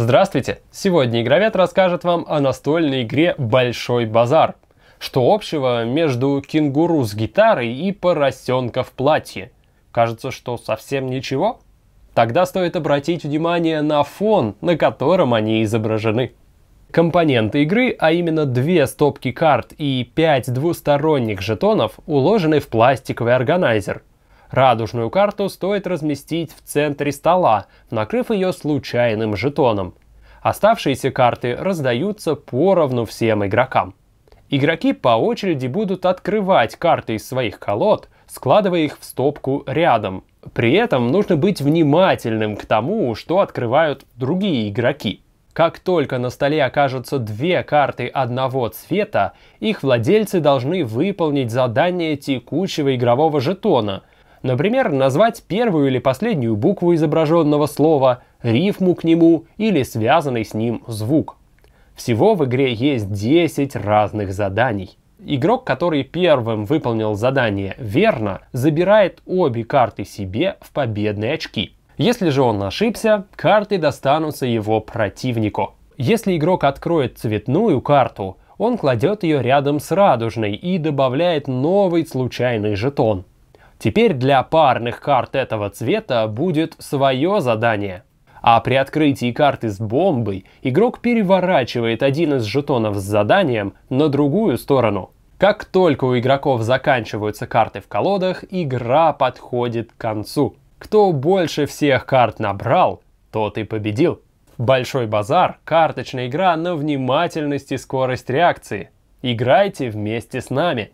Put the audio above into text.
Здравствуйте! Сегодня игровед расскажет вам о настольной игре «Большой базар». Что общего между кенгуру с гитарой и поросенка в платье? Кажется, что совсем ничего? Тогда стоит обратить внимание на фон, на котором они изображены. Компоненты игры, а именно две стопки карт и пять двусторонних жетонов, уложены в пластиковый органайзер, Радужную карту стоит разместить в центре стола, накрыв ее случайным жетоном. Оставшиеся карты раздаются поровну всем игрокам. Игроки по очереди будут открывать карты из своих колод, складывая их в стопку рядом. При этом нужно быть внимательным к тому, что открывают другие игроки. Как только на столе окажутся две карты одного цвета, их владельцы должны выполнить задание текущего игрового жетона – Например, назвать первую или последнюю букву изображенного слова, рифму к нему или связанный с ним звук. Всего в игре есть 10 разных заданий. Игрок, который первым выполнил задание верно, забирает обе карты себе в победные очки. Если же он ошибся, карты достанутся его противнику. Если игрок откроет цветную карту, он кладет ее рядом с радужной и добавляет новый случайный жетон. Теперь для парных карт этого цвета будет свое задание. А при открытии карты с бомбой игрок переворачивает один из жетонов с заданием на другую сторону. Как только у игроков заканчиваются карты в колодах, игра подходит к концу. Кто больше всех карт набрал, тот и победил. Большой базар – карточная игра на внимательность и скорость реакции. Играйте вместе с нами!